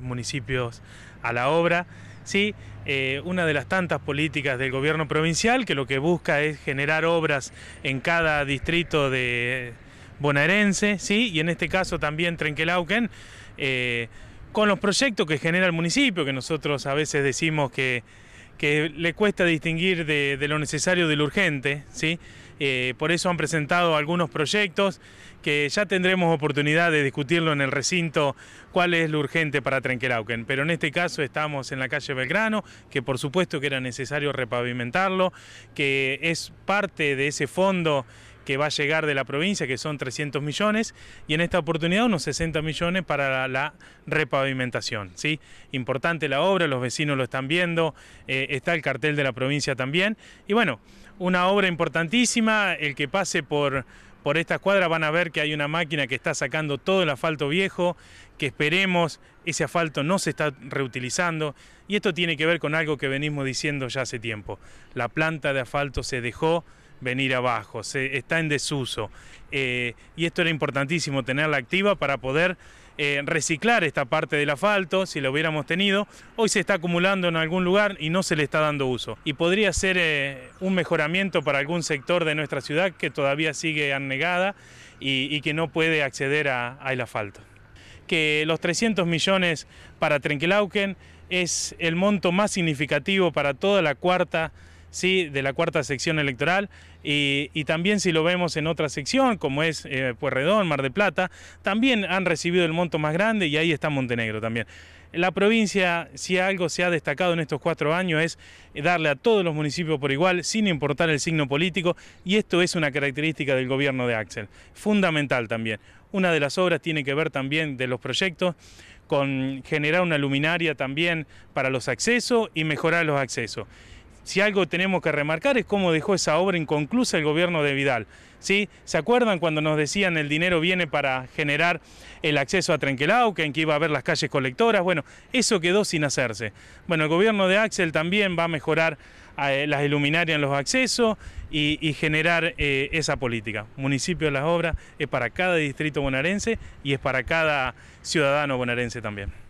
municipios a la obra. Sí, eh, una de las tantas políticas del gobierno provincial que lo que busca es generar obras en cada distrito de bonaerense, sí, y en este caso también Trenquelauquen, eh, con los proyectos que genera el municipio, que nosotros a veces decimos que que le cuesta distinguir de, lo necesario de lo urgente, ¿sí? Eh, por eso han presentado algunos proyectos que ya tendremos oportunidad de discutirlo en el recinto cuál es lo urgente para Trenquelauquen. Pero en este caso estamos en la calle Belgrano, que por supuesto que era necesario repavimentarlo, que es parte de ese fondo que va a llegar de la provincia, que son 300 millones, y en esta oportunidad unos 60 millones para la, repavimentación. ¿sí? Importante la obra, los vecinos lo están viendo, eh, está el cartel de la provincia también, y bueno, una obra importantísima, el que pase por por esta cuadra... van a ver que hay una máquina que está sacando todo el asfalto viejo, que esperemos ese asfalto no se está reutilizando y esto tiene que ver con algo que venimos diciendo ya hace tiempo. La planta de asfalto se dejó venir abajo, se, está en desuso. Eh, y esto era importantísimo, tenerla activa para poder eh, reciclar esta parte del asfalto, si lo hubiéramos tenido, hoy se está acumulando en algún lugar y no se le está dando uso. Y podría ser eh, un mejoramiento para algún sector de nuestra ciudad que todavía sigue anegada y, que no puede acceder al asfalto. Que los 300 millones para Trenquelauquen es el monto más significativo para toda la cuarta ¿sí? de la cuarta sección electoral y, también si lo vemos en otra sección como es eh, Puerredón, Mar de Plata, también han recibido el monto más grande y ahí está Montenegro también. La provincia, si algo se ha destacado en estos cuatro años, es darle a todos los municipios por igual, sin importar el signo político, y esto es una característica del gobierno de Axel. Fundamental también. Una de las obras tiene que ver también de los proyectos con generar una luminaria también para los accesos y mejorar los accesos si algo tenemos que remarcar es cómo dejó esa obra inconclusa el gobierno de Vidal. ¿sí? ¿Se acuerdan cuando nos decían el dinero viene para generar el acceso a que en que iba a haber las calles colectoras? Bueno, eso quedó sin hacerse. Bueno, el gobierno de Axel también va a mejorar eh, las iluminarias en los accesos y, generar eh, esa política. Municipio de las Obras es para cada distrito bonaerense y es para cada ciudadano bonaerense también.